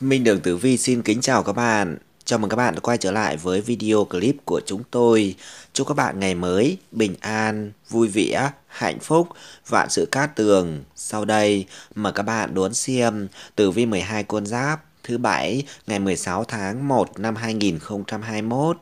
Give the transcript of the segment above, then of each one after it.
Minh Đường Tử Vi xin kính chào các bạn. Chào mừng các bạn đã quay trở lại với video clip của chúng tôi. Chúc các bạn ngày mới, bình an, vui vẻ, hạnh phúc, vạn sự cát tường. Sau đây, mời các bạn đón xem Tử Vi 12 con giáp thứ bảy ngày 16 tháng 1 năm 2021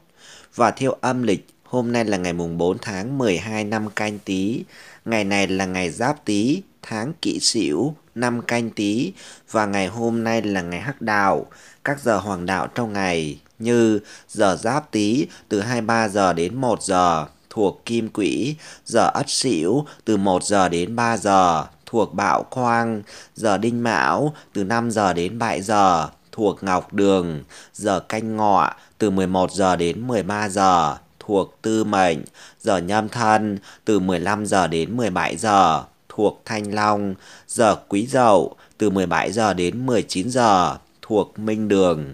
và theo âm lịch Hôm nay là ngày mùng 4 tháng 12 năm canh tí. Ngày này là ngày giáp tí, tháng kỷ sửu, năm canh tí và ngày hôm nay là ngày hắc đạo, các giờ hoàng đạo trong ngày như giờ giáp tý từ 23 giờ đến 1 giờ thuộc kim quỹ, giờ ất sửu từ 1 giờ đến 3 giờ thuộc bạo khoang, giờ đinh mão từ 5 giờ đến 7 giờ thuộc ngọc đường, giờ canh ngọ từ 11 giờ đến 13 giờ thuộc tư mệnh, giờ nhâm thân từ 15 giờ đến 17 giờ thuộc Thanh Long, giờ Quý Dậu từ 17 giờ đến 19 giờ thuộc Minh Đường.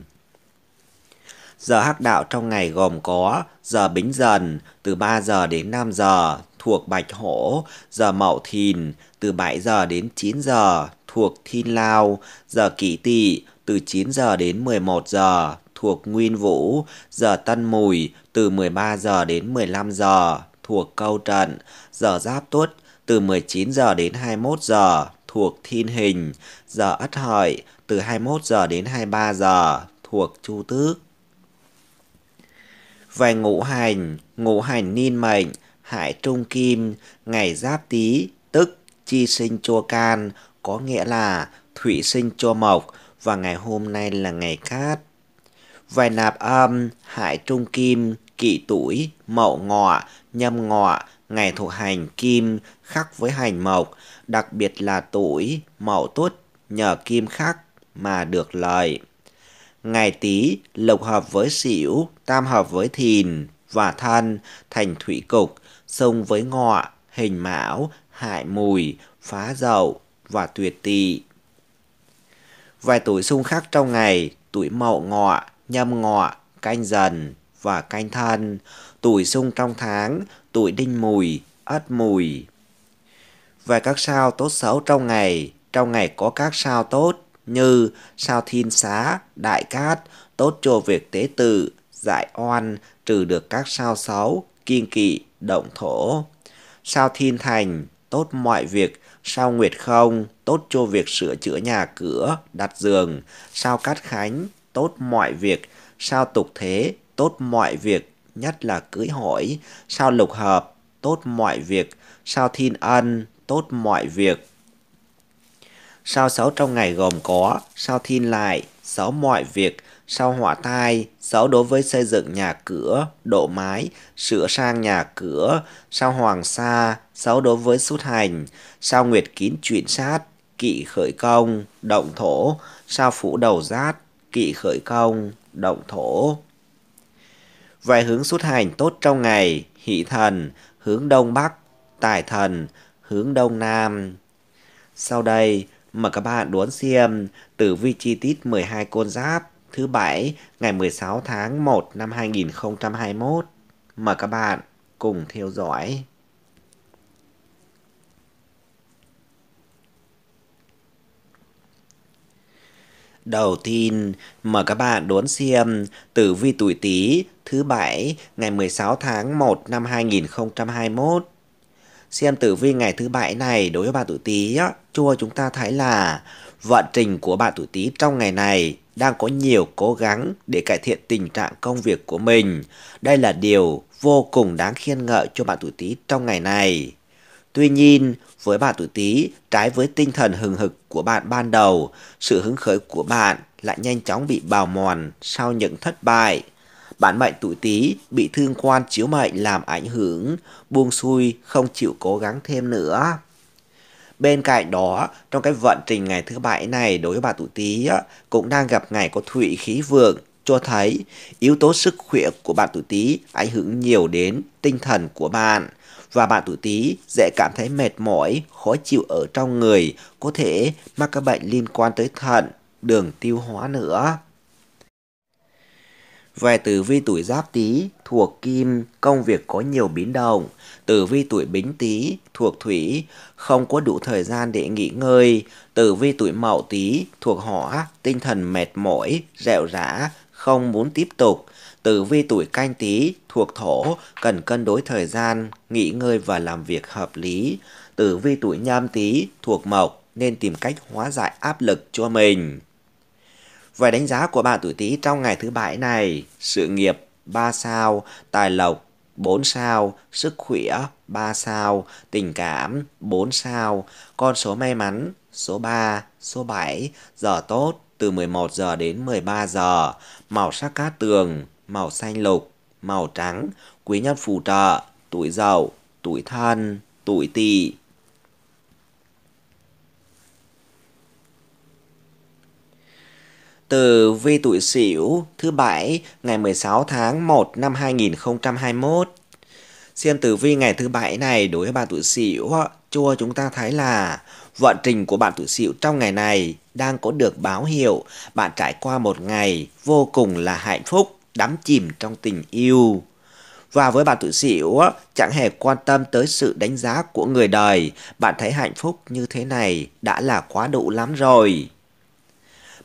Giờ hắc đạo trong ngày gồm có giờ Bính Dần từ 3 giờ đến 5 giờ thuộc Bạch Hổ, giờ Mậu Thìn từ 7 giờ đến 9 giờ thuộc Thiên Lao, giờ Kỷ Tỵ từ 9 giờ đến 11 giờ thuộc Nguyên Vũ, giờ Tân Mùi từ 13 giờ đến 15 giờ thuộc Câu Trận, giờ Giáp Tuất từ 19 giờ đến 21 giờ thuộc Thiên Hình, giờ Ất Hợi từ 21 giờ đến 23 giờ thuộc Chu Tước. Về ngũ hành, ngũ hành niên mệnh, hại trung kim, ngày giáp tý, tức chi sinh chua can, có nghĩa là thủy sinh chua mộc và ngày hôm nay là ngày cát. Về nạp âm, hại trung kim, kỷ tuổi, mậu ngọ, nhâm ngọ, ngày thuộc hành kim khắc với hành mộc, đặc biệt là tuổi mậu tuất nhờ kim khắc mà được lợi. Ngày tý lục hợp với sửu, tam hợp với thìn và thân thành thủy cục, xung với ngọ, hình mão, hại mùi, phá dậu và tuyệt tỵ. Vài tuổi xung khắc trong ngày, tuổi mậu ngọ, nhâm ngọ, canh dần và canh thân. Tuổi xung trong tháng, tuổi đinh mùi, ất mùi. Về các sao tốt xấu trong ngày, trong ngày có các sao tốt như sao thiên xá, đại cát, tốt cho việc tế tự, giải oan, trừ được các sao xấu, kiên kỵ, động thổ. Sao thiên thành, tốt mọi việc, sao nguyệt không, tốt cho việc sửa chữa nhà cửa, đặt giường, sao cát khánh, tốt mọi việc, sao tục thế, tốt mọi việc, nhất là cưới hỏi, sao lục hợp, tốt mọi việc, sao thiên ân, tốt mọi việc. Sao xấu trong ngày gồm có, sao thiên lại, xấu mọi việc, sao hỏa tai, xấu đối với xây dựng nhà cửa, độ mái, sửa sang nhà cửa, sao hoàng sa, xấu đối với xuất hành, sao nguyệt kín chuyển sát, kỵ khởi công, động thổ, sao phủ đầu rát, kỵ khởi công, động thổ. Về hướng xuất hành tốt trong ngày, hỷ thần, hướng đông bắc, tài thần, hướng đông nam. Sau đây, mời các bạn đón xem tử vi chi tiết 12 con giáp thứ bảy ngày 16 tháng 1 năm 2021. Mời các bạn cùng theo dõi. Đầu tiên, mời các bạn đón xem tử vi tuổi Tý thứ bảy ngày 16 tháng 1 năm 2021. Xem tử vi ngày thứ bảy này đối với bạn tuổi Tý á, cho chúng ta thấy là vận trình của bạn tuổi Tý trong ngày này đang có nhiều cố gắng để cải thiện tình trạng công việc của mình. Đây là điều vô cùng đáng khen ngợi cho bạn tuổi Tý trong ngày này. Tuy nhiên, với bạn tuổi Tý, trái với tinh thần hừng hực của bạn ban đầu, sự hứng khởi của bạn lại nhanh chóng bị bào mòn sau những thất bại. Bản mệnh tuổi Tý bị thương quan chiếu mệnh làm ảnh hưởng, buông xuôi không chịu cố gắng thêm nữa. Bên cạnh đó, trong cái vận trình ngày thứ bảy này đối với bà tuổi Tý cũng đang gặp ngày có thủy khí vượng cho thấy yếu tố sức khỏe của bạn tuổi Tý ảnh hưởng nhiều đến tinh thần của bạn và bạn tuổi Tý dễ cảm thấy mệt mỏi, khó chịu ở trong người, có thể mắc các bệnh liên quan tới thận, đường tiêu hóa nữa. Về tử vi tuổi Giáp Tý thuộc Kim, công việc có nhiều biến động. Tử vi tuổi Bính Tý thuộc Thủy, không có đủ thời gian để nghỉ ngơi. Tử vi tuổi Mậu Tý thuộc Hỏa, tinh thần mệt mỏi, rệu rã, không muốn tiếp tục. Tử vi tuổi canh tí thuộc thổ cần cân đối thời gian, nghỉ ngơi và làm việc hợp lý. Tử vi tuổi nhâm tí thuộc mộc nên tìm cách hóa giải áp lực cho mình. vài đánh giá của bạn tuổi tí trong ngày thứ bảy này, sự nghiệp 3 sao, tài lộc 4 sao, sức khỏe 3 sao, tình cảm 4 sao, con số may mắn số 3, số 7, giờ tốt từ 11 giờ đến 13 giờ, màu sắc cát tường màu xanh lục, màu trắng, quý nhân phù trợ, tuổi dậu, tuổi thân, tuổi tỵ. Từ vi tuổi Sửu thứ bảy ngày 16 tháng 1 năm 2021. Xem tử vi ngày thứ bảy này đối với bạn tuổi Sửu cho chúng ta thấy là vận trình của bạn tuổi Sửu trong ngày này đang có được báo hiệu bạn trải qua một ngày vô cùng là hạnh phúc đắm chìm trong tình yêu. Và với bạn tuổi xỉu, chẳng hề quan tâm tới sự đánh giá của người đời, bạn thấy hạnh phúc như thế này đã là quá đủ lắm rồi.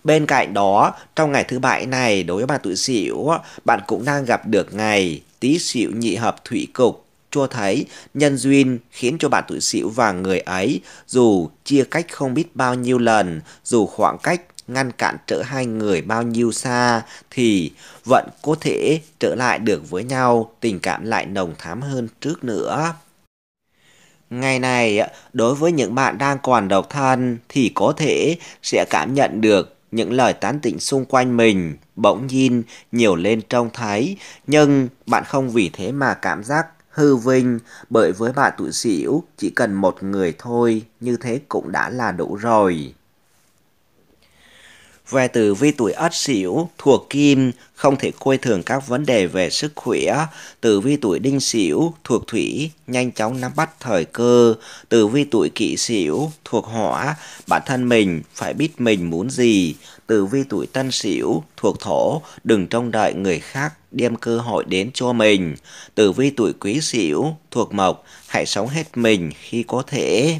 Bên cạnh đó, trong ngày thứ bảy này đối với bạn tuổi xỉu, bạn cũng đang gặp được ngày tí xỉu nhị hợp thủy cục cho thấy nhân duyên khiến cho bạn tuổi xỉu và người ấy dù chia cách không biết bao nhiêu lần, dù khoảng cách ngăn cản trở hai người bao nhiêu xa thì vẫn có thể trở lại được với nhau, tình cảm lại nồng thắm hơn trước nữa. Ngày này, đối với những bạn đang còn độc thân thì có thể sẽ cảm nhận được những lời tán tỉnh xung quanh mình bỗng nhiên nhiều lên trông thấy, nhưng bạn không vì thế mà cảm giác hư vinh bởi với bạn tuổi xỉu chỉ cần một người thôi như thế cũng đã là đủ rồi về tử vi tuổi Ất Sửu thuộc Kim không thể coi thường các vấn đề về sức khỏe. Tử vi tuổi Đinh Sửu thuộc Thủy nhanh chóng nắm bắt thời cơ. Tử vi tuổi Kỷ Sửu thuộc Hỏa bản thân mình phải biết mình muốn gì. Tử vi tuổi Tân Sửu thuộc Thổ đừng trông đợi người khác đem cơ hội đến cho mình. Tử vi tuổi Quý Sửu thuộc Mộc hãy sống hết mình khi có thể.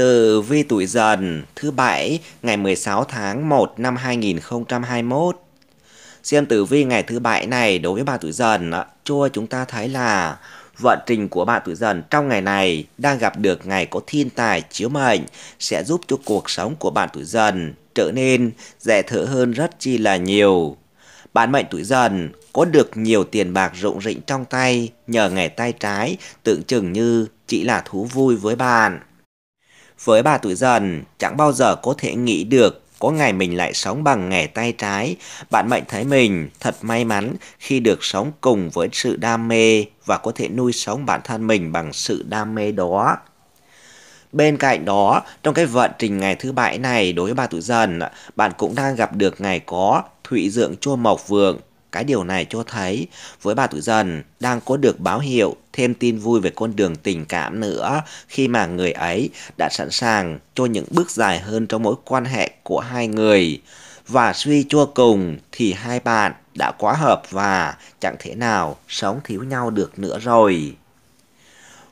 tử vi tuổi dần thứ bảy ngày 16 tháng 1 năm 2021. Xem tử vi ngày thứ bảy này đối với bạn tuổi dần, cho chúng ta thấy là vận trình của bạn tuổi dần trong ngày này đang gặp được ngày có thiên tài chiếu mệnh sẽ giúp cho cuộc sống của bạn tuổi dần trở nên dễ thở hơn rất chi là nhiều. Bạn mệnh tuổi dần có được nhiều tiền bạc rụng rịnh trong tay nhờ ngày tay trái tượng trưng như chỉ là thú vui với bạn. Với bà tuổi dần, chẳng bao giờ có thể nghĩ được có ngày mình lại sống bằng nghề tay trái. Bạn Mệnh thấy mình thật may mắn khi được sống cùng với sự đam mê và có thể nuôi sống bản thân mình bằng sự đam mê đó. Bên cạnh đó, trong cái vận trình ngày thứ bảy này đối với bà tuổi dần, bạn cũng đang gặp được ngày có thụy dưỡng chua mộc vượng cái điều này cho thấy với bà tuổi dần đang có được báo hiệu thêm tin vui về con đường tình cảm nữa khi mà người ấy đã sẵn sàng cho những bước dài hơn trong mối quan hệ của hai người. Và suy cho cùng thì hai bạn đã quá hợp và chẳng thể nào sống thiếu nhau được nữa rồi.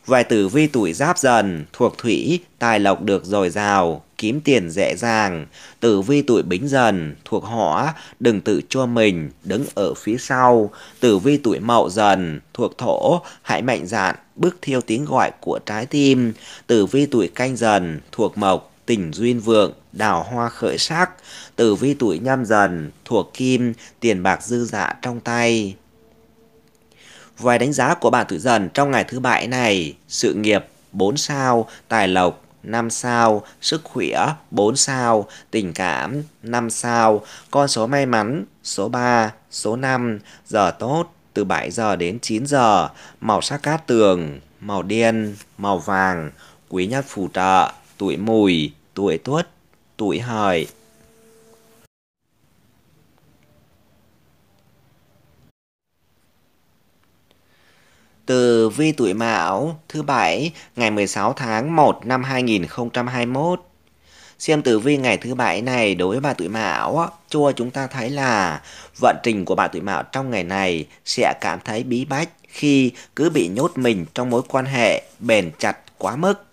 Vài tử vi tuổi giáp dần thuộc thủy, tài lộc được dồi dào, kiếm tiền dễ dàng. Tử vi tuổi bính dần thuộc họ đừng tự cho mình đứng ở phía sau. Tử vi tuổi mậu dần thuộc thổ hãy mạnh dạn bước theo tiếng gọi của trái tim. Tử vi tuổi canh dần thuộc mộc tình duyên vượng, đào hoa khởi sắc, tử vi tuổi nhâm dần, thuộc kim, tiền bạc dư dả dạ trong tay. Vài đánh giá của bạn tuổi dần trong ngày thứ bảy này, sự nghiệp 4 sao, tài lộc 5 sao, sức khỏe 4 sao, tình cảm 5 sao, con số may mắn số 3, số 5, giờ tốt từ 7 giờ đến 9 giờ, màu sắc cát tường, màu đen, màu vàng, quý nhân phù trợ, tuổi mùi, tuổi tuất, tuổi hợi. từ vi tuổi Mão thứ bảy ngày 16 tháng 1 năm 2021. Xem tử vi ngày thứ bảy này đối với bà tuổi Mão, cho chúng ta thấy là vận trình của bà tuổi Mão trong ngày này sẽ cảm thấy bí bách khi cứ bị nhốt mình trong mối quan hệ bền chặt quá mức.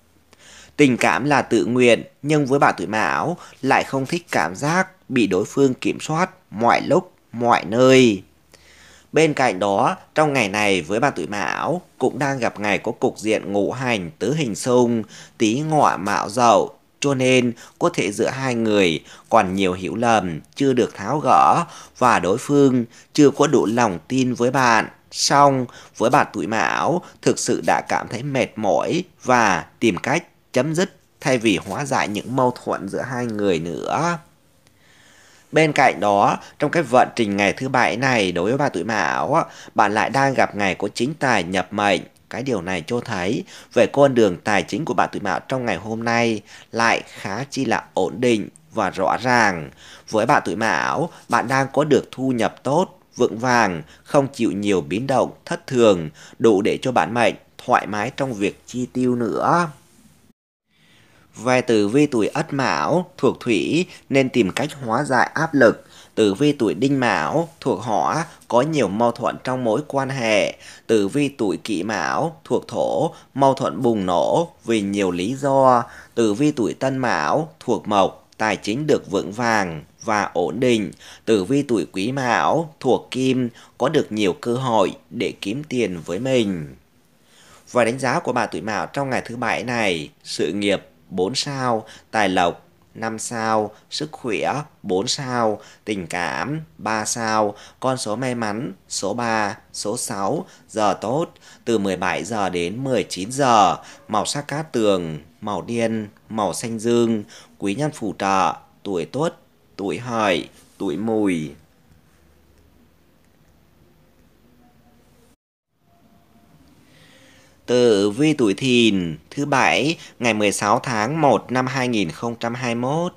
Tình cảm là tự nguyện, nhưng với bà tuổi Mão lại không thích cảm giác bị đối phương kiểm soát mọi lúc, mọi nơi. Bên cạnh đó, trong ngày này với bà tuổi mão cũng đang gặp ngày có cục diện ngũ hành tứ hình xung, tí ngọ mạo dậu, cho nên có thể giữa hai người còn nhiều hiểu lầm chưa được tháo gỡ và đối phương chưa có đủ lòng tin với bạn. song với bạn tuổi mão thực sự đã cảm thấy mệt mỏi và tìm cách chấm dứt thay vì hóa giải những mâu thuẫn giữa hai người nữa. Bên cạnh đó, trong cái vận trình ngày thứ bảy này đối với bà tuổi mão, bạn lại đang gặp ngày của chính tài nhập mệnh. Cái điều này cho thấy về con đường tài chính của bạn tuổi mão trong ngày hôm nay lại khá chi là ổn định và rõ ràng. Với bạn tuổi mão, bạn đang có được thu nhập tốt, vững vàng, không chịu nhiều biến động, thất thường, đủ để cho bạn mệnh thoải mái trong việc chi tiêu nữa. Về tử vi tuổi Ất Mão thuộc Thủy nên tìm cách hóa giải áp lực. Tử vi tuổi Đinh Mão thuộc Hỏa có nhiều mâu thuẫn trong mối quan hệ. Tử vi tuổi Kỷ Mão thuộc Thổ mâu thuẫn bùng nổ vì nhiều lý do. Tử vi tuổi Tân Mão thuộc Mộc tài chính được vững vàng và ổn định. Tử vi tuổi Quý Mão thuộc Kim có được nhiều cơ hội để kiếm tiền với mình. Và đánh giá của bà tuổi Mão trong ngày thứ bảy này, sự nghiệp 4 sao, tài lộc 5 sao, sức khỏe 4 sao, tình cảm 3 sao, con số may mắn số 3, số 6, giờ tốt từ 17 giờ đến 19 giờ, màu sắc cát tường, màu điên, màu xanh dương, quý nhân phù trợ, tuổi tốt, tuổi hợi, tuổi mùi. Tử vi tuổi thìn thứ bảy ngày 16 tháng 1 năm 2021.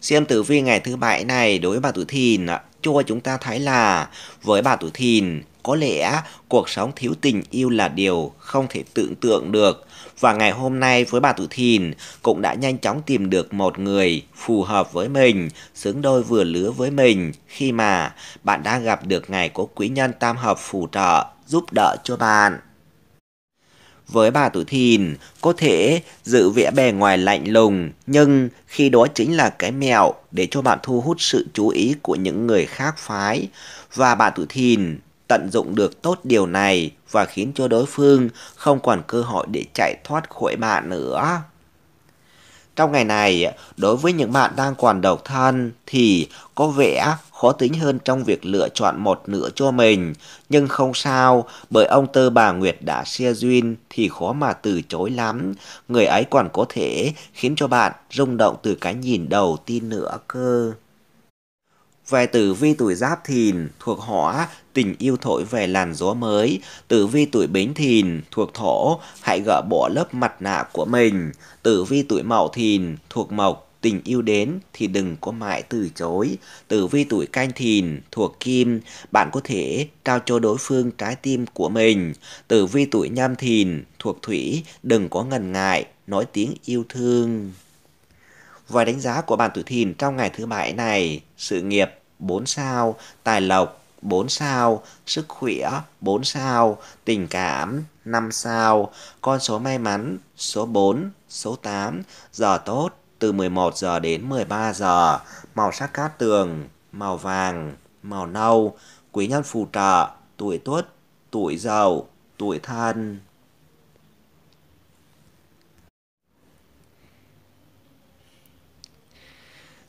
Xem tử vi ngày thứ bảy này đối với bà tuổi thìn cho chúng ta thấy là với bà tuổi thìn có lẽ cuộc sống thiếu tình yêu là điều không thể tưởng tượng được và ngày hôm nay với bà tuổi thìn cũng đã nhanh chóng tìm được một người phù hợp với mình, xứng đôi vừa lứa với mình khi mà bạn đã gặp được ngày có quý nhân tam hợp phù trợ giúp đỡ cho bạn. Với bà tuổi thìn, có thể giữ vẻ bề ngoài lạnh lùng, nhưng khi đó chính là cái mẹo để cho bạn thu hút sự chú ý của những người khác phái. Và bà tuổi thìn tận dụng được tốt điều này và khiến cho đối phương không còn cơ hội để chạy thoát khỏi bạn nữa. Trong ngày này, đối với những bạn đang còn độc thân thì có vẻ khó tính hơn trong việc lựa chọn một nửa cho mình, nhưng không sao, bởi ông Tơ bà Nguyệt đã xe duyên thì khó mà từ chối lắm, người ấy còn có thể khiến cho bạn rung động từ cái nhìn đầu tiên nữa cơ. Về tử vi tuổi giáp thìn thuộc hỏa, tình yêu thổi về làn gió mới. Tử vi tuổi bính thìn thuộc thổ, hãy gỡ bỏ lớp mặt nạ của mình. Tử vi tuổi mậu thìn thuộc mộc, tình yêu đến thì đừng có mãi từ chối. Tử vi tuổi canh thìn thuộc kim, bạn có thể trao cho đối phương trái tim của mình. Tử vi tuổi nhâm thìn thuộc thủy, đừng có ngần ngại, nói tiếng yêu thương. Vài đánh giá của bạn tuổi thìn trong ngày thứ bảy này, sự nghiệp 4 sao, tài lộc 4 sao, sức khỏe 4 sao, tình cảm 5 sao, con số may mắn số 4, số 8, giờ tốt từ 11 giờ đến 13 giờ, màu sắc cát tường, màu vàng, màu nâu, quý nhân phù trợ, tuổi tuất, tuổi dậu, tuổi thân.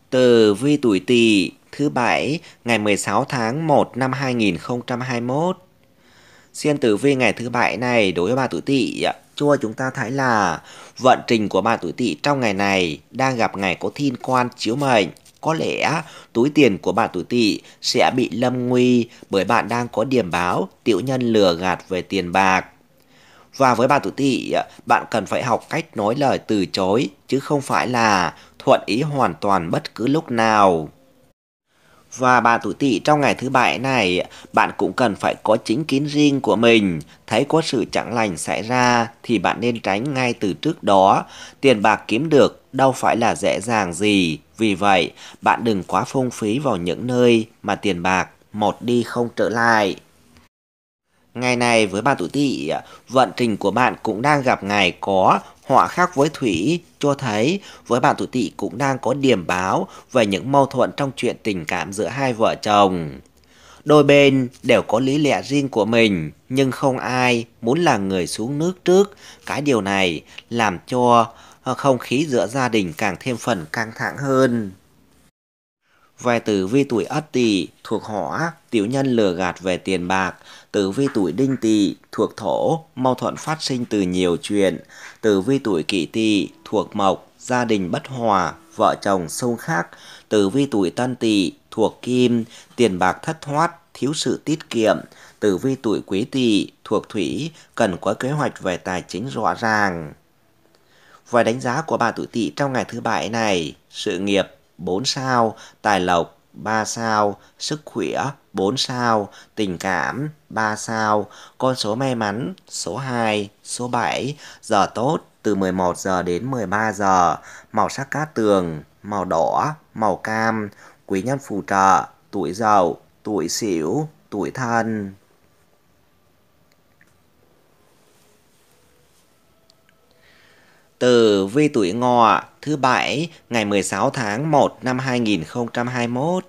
Từ vi tuổi tỵ thứ bảy ngày 16 tháng 1 năm 2021. Xin tử vi ngày thứ bảy này đối với bà tuổi tỵ ạ cho chúng ta thấy là vận trình của bạn tuổi tỵ trong ngày này đang gặp ngày có thiên quan chiếu mệnh. Có lẽ túi tiền của bạn tuổi tỵ sẽ bị lâm nguy bởi bạn đang có điểm báo tiểu nhân lừa gạt về tiền bạc. Và với bạn tuổi tỵ, bạn cần phải học cách nói lời từ chối chứ không phải là thuận ý hoàn toàn bất cứ lúc nào. Và bạn tuổi tỵ trong ngày thứ bảy này, bạn cũng cần phải có chính kiến riêng của mình. Thấy có sự chẳng lành xảy ra thì bạn nên tránh ngay từ trước đó. Tiền bạc kiếm được đâu phải là dễ dàng gì. Vì vậy, bạn đừng quá phung phí vào những nơi mà tiền bạc một đi không trở lại. Ngày này với bạn tuổi tỵ, vận trình của bạn cũng đang gặp ngày có Họa khác với Thủy cho thấy với bạn tuổi tỵ cũng đang có điểm báo về những mâu thuẫn trong chuyện tình cảm giữa hai vợ chồng. Đôi bên đều có lý lẽ riêng của mình, nhưng không ai muốn là người xuống nước trước. Cái điều này làm cho ờ, không khí giữa gia đình càng thêm phần căng thẳng hơn. Về từ vi tuổi Ất Tỵ thuộc hỏa, tiểu nhân lừa gạt về tiền bạc, tử vi tuổi đinh tỵ thuộc thổ, mâu thuẫn phát sinh từ nhiều chuyện. Tử vi tuổi kỷ tỵ thuộc mộc, gia đình bất hòa, vợ chồng sâu khác. Tử vi tuổi tân tỵ thuộc kim, tiền bạc thất thoát, thiếu sự tiết kiệm. Tử vi tuổi quý tỵ thuộc thủy, cần có kế hoạch về tài chính rõ ràng. Vài đánh giá của bà tuổi tỵ trong ngày thứ bảy này, sự nghiệp 4 sao, tài lộc 3 sao, sức khỏe 4 sao, tình cảm 3 sao, con số may mắn số 2, số 7, giờ tốt từ 11 giờ đến 13 giờ, màu sắc cát tường, màu đỏ, màu cam, quý nhân phù trợ, tuổi dậu, tuổi sửu, tuổi thân. Từ vi tuổi ngọ thứ bảy ngày 16 tháng 1 năm 2021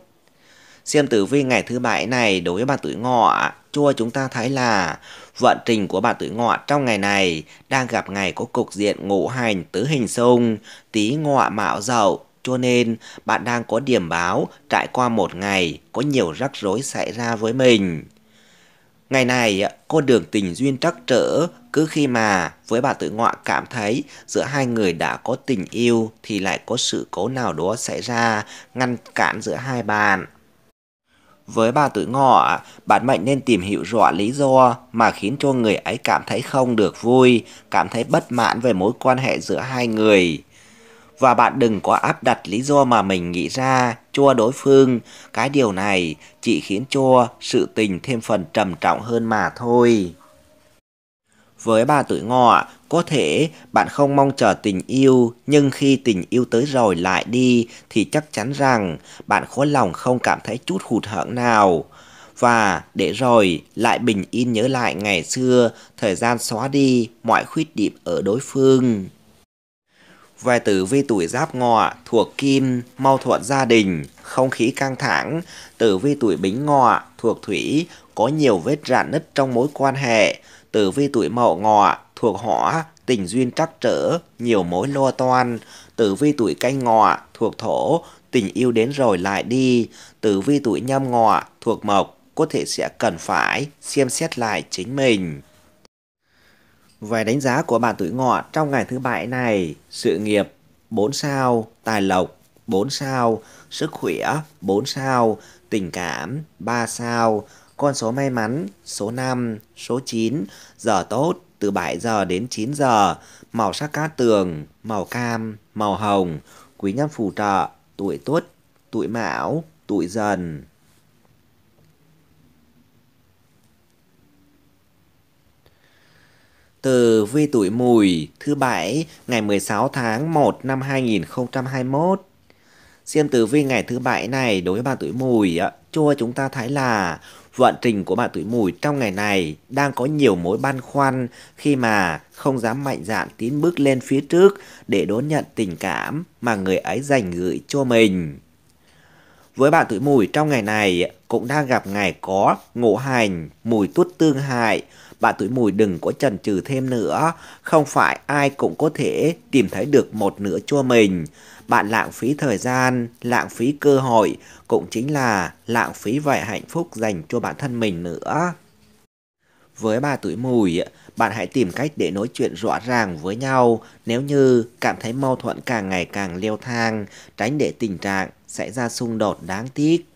Xem tử vi ngày thứ bảy này đối với bạn tuổi ngọ, cho chúng ta thấy là vận trình của bạn tuổi ngọ trong ngày này đang gặp ngày có cục diện ngũ hành tứ hình xung, tý ngọ mạo dậu, cho nên bạn đang có điểm báo trải qua một ngày có nhiều rắc rối xảy ra với mình. Ngày này, con đường tình duyên trắc trở cứ khi mà với bạn tuổi ngọ cảm thấy giữa hai người đã có tình yêu thì lại có sự cố nào đó xảy ra ngăn cản giữa hai bạn. Với bà tuổi ngọ, bạn mệnh nên tìm hiểu rõ lý do mà khiến cho người ấy cảm thấy không được vui, cảm thấy bất mãn về mối quan hệ giữa hai người. Và bạn đừng có áp đặt lý do mà mình nghĩ ra cho đối phương. Cái điều này chỉ khiến cho sự tình thêm phần trầm trọng hơn mà thôi. Với bà tuổi ngọ, có thể bạn không mong chờ tình yêu, nhưng khi tình yêu tới rồi lại đi thì chắc chắn rằng bạn khó lòng không cảm thấy chút hụt hẫng nào. Và để rồi lại bình yên nhớ lại ngày xưa, thời gian xóa đi mọi khuyết điểm ở đối phương. Về tử vi tuổi giáp ngọ thuộc kim, mâu thuận gia đình, không khí căng thẳng. Tử vi tuổi bính ngọ thuộc thủy, có nhiều vết rạn nứt trong mối quan hệ. Tử vi tuổi mậu ngọ thuộc hỏa, tình duyên trắc trở, nhiều mối lo toan. Tử vi tuổi canh ngọ thuộc thổ, tình yêu đến rồi lại đi. Tử vi tuổi nhâm ngọ thuộc mộc, có thể sẽ cần phải xem xét lại chính mình. Về đánh giá của bạn tuổi ngọ trong ngày thứ bảy này, sự nghiệp 4 sao, tài lộc 4 sao, sức khỏe 4 sao, tình cảm 3 sao, con số may mắn, số 5, số 9, giờ tốt từ 7 giờ đến 9 giờ, màu sắc cát tường, màu cam, màu hồng, quý nhân phù trợ, tuổi tuất, tuổi mão, tuổi dần. Từ vi tuổi mùi thứ bảy ngày 16 tháng 1 năm 2021. Xem tử vi ngày thứ bảy này đối với bạn tuổi mùi, chua chúng ta thấy là Vận trình của bà tuổi mùi trong ngày này đang có nhiều mối băn khoăn khi mà không dám mạnh dạn tiến bước lên phía trước để đón nhận tình cảm mà người ấy dành gửi cho mình. Với bạn tuổi mùi trong ngày này cũng đang gặp ngày có ngộ hành, mùi tuất tương hại. Bạn tuổi mùi đừng có chần chừ thêm nữa, không phải ai cũng có thể tìm thấy được một nửa cho mình bạn lãng phí thời gian, lãng phí cơ hội, cũng chính là lãng phí vẻ hạnh phúc dành cho bản thân mình nữa. Với ba tuổi mùi, bạn hãy tìm cách để nói chuyện rõ ràng với nhau nếu như cảm thấy mâu thuẫn càng ngày càng leo thang, tránh để tình trạng xảy ra xung đột đáng tiếc.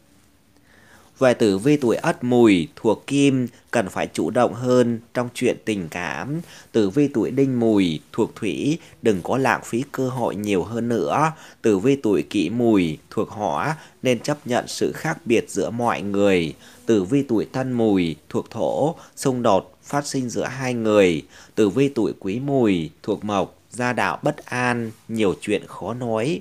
Về tử vi tuổi ất mùi thuộc kim cần phải chủ động hơn trong chuyện tình cảm. Tử vi tuổi đinh mùi thuộc thủy đừng có lãng phí cơ hội nhiều hơn nữa. Tử vi tuổi kỷ mùi thuộc hỏa nên chấp nhận sự khác biệt giữa mọi người. Tử vi tuổi thân mùi thuộc thổ xung đột phát sinh giữa hai người. Tử vi tuổi quý mùi thuộc mộc gia đạo bất an, nhiều chuyện khó nói,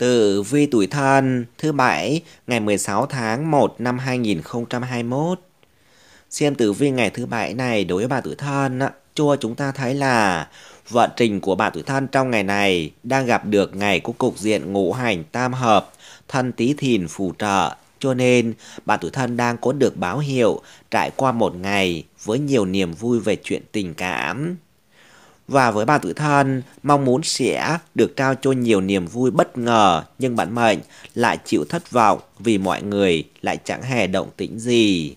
Tử vi tuổi thân thứ bảy ngày 16 tháng 1 năm 2021. Xem tử vi ngày thứ bảy này đối với bà tuổi thân cho chúng ta thấy là vận trình của bà tuổi thân trong ngày này đang gặp được ngày của cục diện ngũ hành tam hợp thân tí thìn phù trợ cho nên bà tuổi thân đang có được báo hiệu trải qua một ngày với nhiều niềm vui về chuyện tình cảm và với bà tự thân mong muốn sẽ được trao cho nhiều niềm vui bất ngờ nhưng bạn mệnh lại chịu thất vọng vì mọi người lại chẳng hề động tĩnh gì.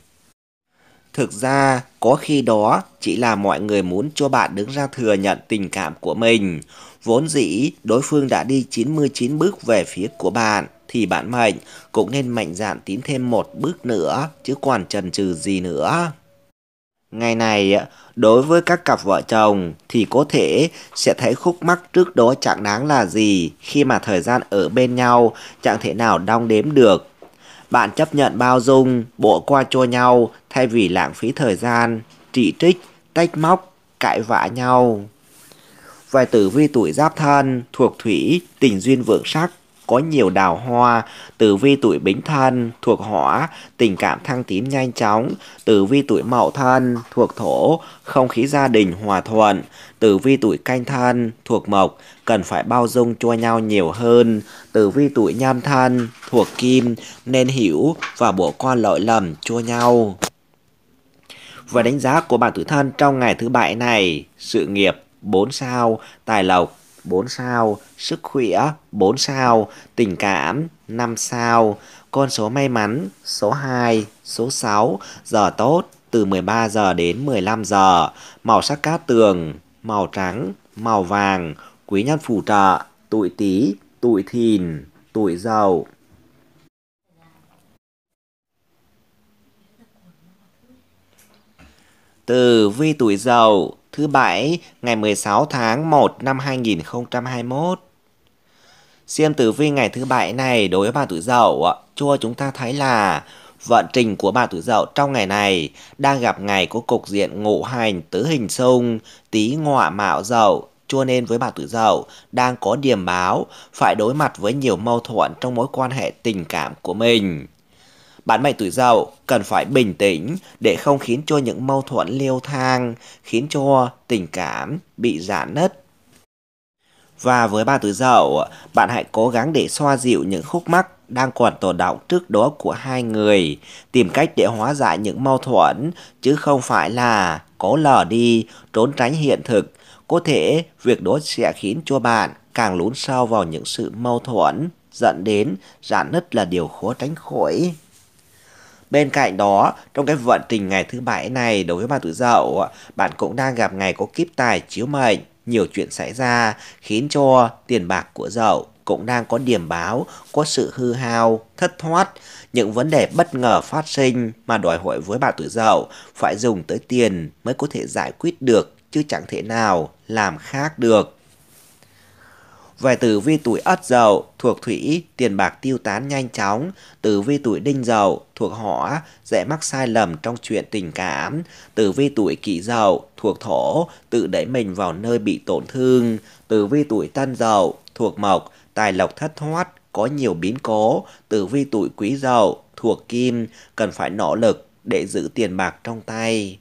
Thực ra, có khi đó chỉ là mọi người muốn cho bạn đứng ra thừa nhận tình cảm của mình. Vốn dĩ, đối phương đã đi 99 bước về phía của bạn, thì bạn mệnh cũng nên mạnh dạn tiến thêm một bước nữa, chứ còn chần chừ gì nữa. Ngày này, đối với các cặp vợ chồng thì có thể sẽ thấy khúc mắc trước đó chẳng đáng là gì khi mà thời gian ở bên nhau chẳng thể nào đong đếm được. Bạn chấp nhận bao dung, bỏ qua cho nhau thay vì lãng phí thời gian, trị trích, tách móc, cãi vã nhau. Vài tử vi tuổi giáp thân, thuộc thủy, tình duyên vượng sắc, có nhiều đào hoa, tử vi tuổi bính thân thuộc hỏa, tình cảm thăng tiến nhanh chóng, tử vi tuổi mậu thân thuộc thổ, không khí gia đình hòa thuận, tử vi tuổi canh thân thuộc mộc, cần phải bao dung cho nhau nhiều hơn, tử vi tuổi nhâm thân thuộc kim nên hiểu và bỏ qua lỗi lầm cho nhau. Và đánh giá của bạn tuổi thân trong ngày thứ bảy này, sự nghiệp 4 sao, tài lộc 4 sao, sức khỏe 4 sao, tình cảm 5 sao, con số may mắn số 2, số 6, giờ tốt từ 13 giờ đến 15 giờ, màu sắc cát tường, màu trắng, màu vàng, quý nhân phù trợ, tuổi tý, tuổi thìn, tuổi dậu. Từ vi tuổi dậu thứ Bảy ngày 16 tháng 1 năm 2021. Xem tử vi ngày thứ Bảy này đối với bà tuổi Dậu, cho chúng ta thấy là vận trình của bà tuổi Dậu trong ngày này đang gặp ngày có cục diện ngũ hành tứ hình xung, tý ngọa mạo Dậu, cho nên với bà tuổi Dậu đang có điểm báo phải đối mặt với nhiều mâu thuẫn trong mối quan hệ tình cảm của mình bạn mày tuổi dậu cần phải bình tĩnh để không khiến cho những mâu thuẫn leo thang, khiến cho tình cảm bị giãn nứt. Và với ba tuổi dậu, bạn hãy cố gắng để xoa dịu những khúc mắc đang còn tồn động trước đó của hai người, tìm cách để hóa giải những mâu thuẫn chứ không phải là cố lờ đi, trốn tránh hiện thực. Có thể việc đó sẽ khiến cho bạn càng lún sâu vào những sự mâu thuẫn dẫn đến giãn nứt là điều khó tránh khỏi. Bên cạnh đó, trong cái vận trình ngày thứ bảy này đối với bạn tuổi dậu, bạn cũng đang gặp ngày có kiếp tài chiếu mệnh, nhiều chuyện xảy ra khiến cho tiền bạc của dậu cũng đang có điểm báo có sự hư hao, thất thoát, những vấn đề bất ngờ phát sinh mà đòi hỏi với bạn tuổi dậu phải dùng tới tiền mới có thể giải quyết được chứ chẳng thể nào làm khác được. Về tử vi tuổi Ất Dậu thuộc Thủy, tiền bạc tiêu tán nhanh chóng. Tử vi tuổi Đinh Dậu thuộc Hỏa, dễ mắc sai lầm trong chuyện tình cảm. Tử vi tuổi Kỷ Dậu thuộc Thổ, tự đẩy mình vào nơi bị tổn thương. Tử vi tuổi Tân Dậu thuộc Mộc, tài lộc thất thoát, có nhiều biến cố. Tử vi tuổi Quý Dậu thuộc Kim, cần phải nỗ lực để giữ tiền bạc trong tay.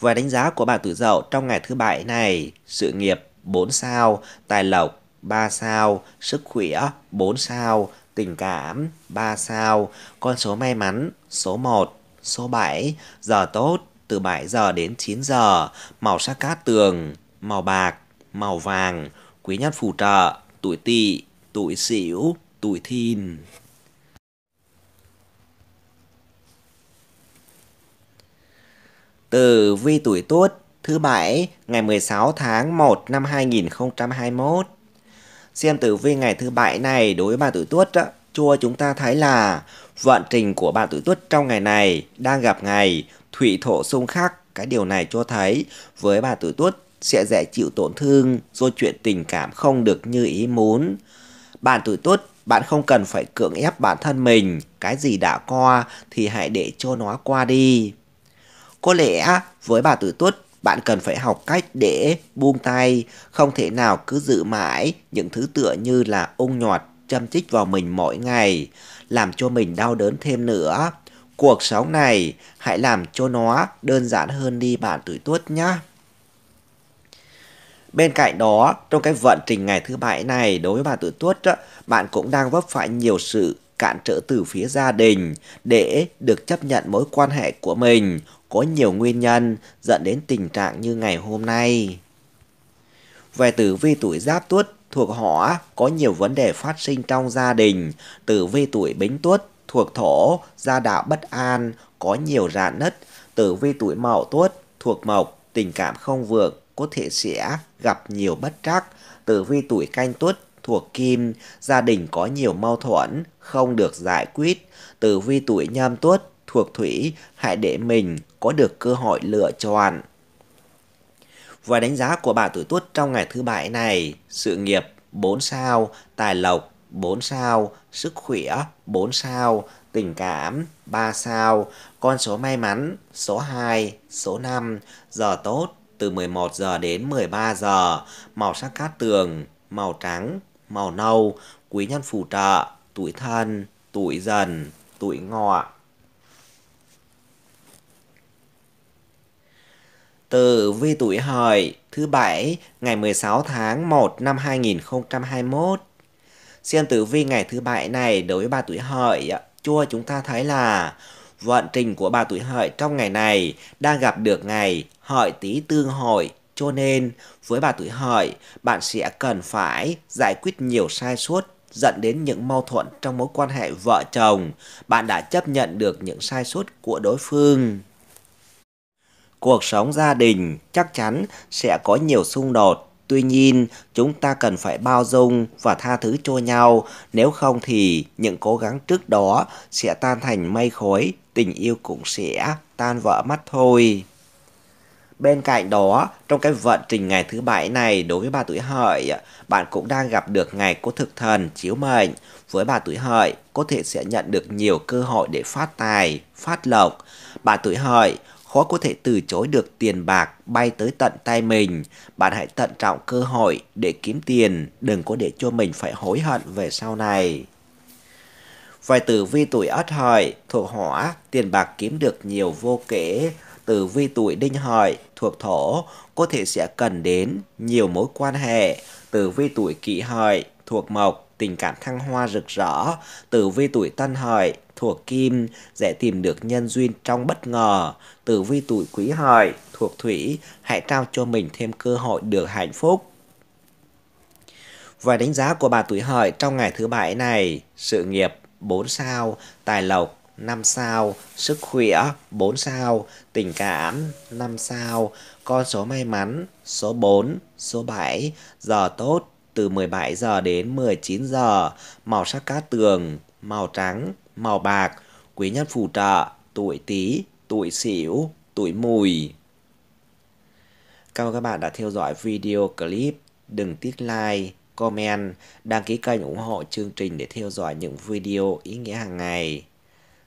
Và đánh giá của bạn tuổi Dậu trong ngày thứ bảy này, sự nghiệp 4 sao, tài lộc 3 sao, sức khỏe 4 sao, tình cảm 3 sao, con số may mắn số 1, số 7, giờ tốt từ 7 giờ đến 9 giờ, màu sắc cát tường, màu bạc, màu vàng, quý nhân phù trợ, tuổi tỵ, tuổi sửu, tuổi thìn. từ vi tuổi tuất thứ Bảy, ngày 16 tháng 1 năm 2021. Xem tử vi ngày thứ Bảy này đối với bạn tuổi tuất đó, chua chúng ta thấy là vận trình của bạn tuổi tuất trong ngày này đang gặp ngày thủy thổ xung khắc. Cái điều này cho thấy với bạn tuổi tuất sẽ dễ chịu tổn thương do chuyện tình cảm không được như ý muốn. Bạn tuổi tuất bạn không cần phải cưỡng ép bản thân mình, cái gì đã qua thì hãy để cho nó qua đi. Có lẽ với bà tuổi tuất bạn cần phải học cách để buông tay, không thể nào cứ giữ mãi những thứ tựa như là ung nhọt châm chích vào mình mỗi ngày, làm cho mình đau đớn thêm nữa. Cuộc sống này hãy làm cho nó đơn giản hơn đi bạn tuổi tuất nhé. Bên cạnh đó, trong cái vận trình ngày thứ bảy này đối với bạn tuổi tuất, bạn cũng đang vấp phải nhiều sự cản trở từ phía gia đình để được chấp nhận mối quan hệ của mình có nhiều nguyên nhân dẫn đến tình trạng như ngày hôm nay. Về tử vi tuổi giáp tuất thuộc hỏa có nhiều vấn đề phát sinh trong gia đình, tử vi tuổi bính tuất thuộc thổ, gia đạo bất an, có nhiều rạn nứt, tử vi tuổi mậu tuất thuộc mộc, tình cảm không vượng, có thể sẽ gặp nhiều bất trắc, tử vi tuổi canh tuất thuộc kim, gia đình có nhiều mâu thuẫn, không được giải quyết. Tử vi tuổi nhâm tuất thuộc thủy, hãy để mình có được cơ hội lựa chọn. Và đánh giá của bạn tuổi tuất trong ngày thứ bảy này, sự nghiệp 4 sao, tài lộc 4 sao, sức khỏe 4 sao, tình cảm 3 sao, con số may mắn số 2, số 5, giờ tốt từ 11 giờ đến 13 giờ, màu sắc cát tường màu trắng màu nâu, quý nhân phù trợ, tuổi thân, tuổi dần, tuổi ngọ. từ vi tuổi hợi thứ bảy ngày 16 tháng 1 năm 2021. Xem tử vi ngày thứ bảy này đối với bà tuổi hợi, chua chúng ta thấy là vận trình của bà tuổi hợi trong ngày này đang gặp được ngày hợi tí tương hội cho nên, với bà tuổi hợi, bạn sẽ cần phải giải quyết nhiều sai suất dẫn đến những mâu thuẫn trong mối quan hệ vợ chồng. Bạn đã chấp nhận được những sai suất của đối phương. Cuộc sống gia đình chắc chắn sẽ có nhiều xung đột. Tuy nhiên, chúng ta cần phải bao dung và tha thứ cho nhau, nếu không thì những cố gắng trước đó sẽ tan thành mây khói, tình yêu cũng sẽ tan vỡ mắt thôi. Bên cạnh đó, trong cái vận trình ngày thứ bảy này đối với bà tuổi hợi, bạn cũng đang gặp được ngày có thực thần chiếu mệnh. Với bà tuổi hợi, có thể sẽ nhận được nhiều cơ hội để phát tài, phát lộc. Bà tuổi hợi khó có thể từ chối được tiền bạc bay tới tận tay mình. Bạn hãy tận trọng cơ hội để kiếm tiền, đừng có để cho mình phải hối hận về sau này. Vài tử vi tuổi ất hợi, thuộc hỏa, tiền bạc kiếm được nhiều vô kể, tử vi tuổi đinh hợi thuộc thổ có thể sẽ cần đến nhiều mối quan hệ. Tử vi tuổi kỷ hợi thuộc mộc tình cảm thăng hoa rực rỡ. Tử vi tuổi tân hợi thuộc kim dễ tìm được nhân duyên trong bất ngờ. Tử vi tuổi quý hợi thuộc thủy hãy trao cho mình thêm cơ hội được hạnh phúc. Và đánh giá của bà tuổi hợi trong ngày thứ bảy này, sự nghiệp 4 sao, tài lộc 5 sao, sức khỏe 4 sao, tình cảm 5 sao, con số may mắn số 4, số 7, giờ tốt từ 17 giờ đến 19 giờ, màu sắc cát tường, màu trắng, màu bạc, quý nhân phù trợ, tuổi Tý, tuổi Sửu, tuổi Mùi. Cảm ơn các bạn đã theo dõi video clip, đừng tiếc like, comment, đăng ký kênh ủng hộ chương trình để theo dõi những video ý nghĩa hàng ngày.